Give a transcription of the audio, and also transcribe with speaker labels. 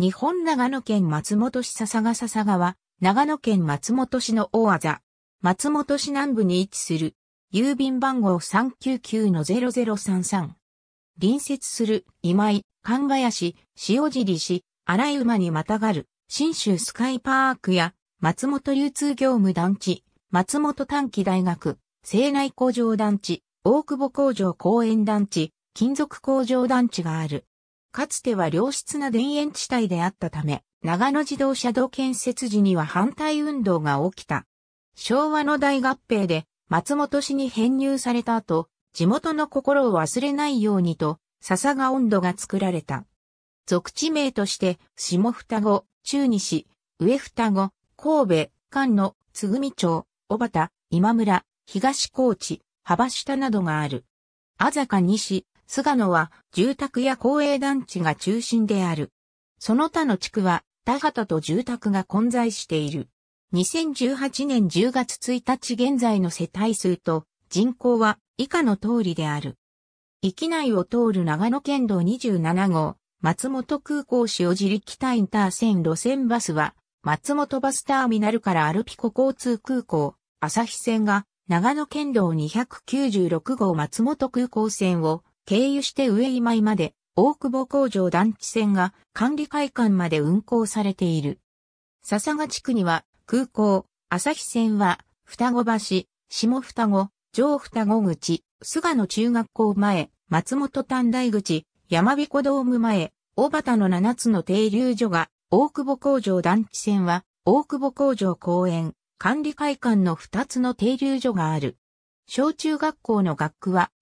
Speaker 1: 日本長野県松本市笹ヶ笹川、長野県松本市の
Speaker 2: 大技。松本市南部に位置する、郵便番号399-0033。隣接する今井、神林、塩尻市、荒井馬にまたがる、新州スカイパークや、松本流通業務団地、松本短期大学、西内工場団地、大久保工場公園団地、金属工場団地がある。かつては良質な田園地帯であったため、長野自動車道建設時には反対運動が起きた。昭和の大合併で松本市に編入された後、地元の心を忘れないようにと、笹賀温度が作られた。属地名として、下双子、中西、上双子、神戸、菅野、津組町、小畑、今村、東高知、幅下などがある。あざか西、菅野は住宅や公営団地が中心である。その他の地区は田畑と住宅が混在している。2018年10月1日現在の世帯数と人口は以下の通りである。域内を通る長野県道27号、松本空港塩尻北インター線路線バスは、松本バスターミナルからアルピコ交通空港、朝日線が長野県道296号松本空港線を経由して上今井まで、大久保工場団地線が管理会館まで運行されている。笹賀地区には空港、朝日線は双子橋、下双子、上双子口、菅野中学校前、松本短大口、山彦ドーム前、小畑の7つの停留所が、大久保工場団地線は、大久保工場公園、管理会館の2つの停留所がある。小中学校の学区は、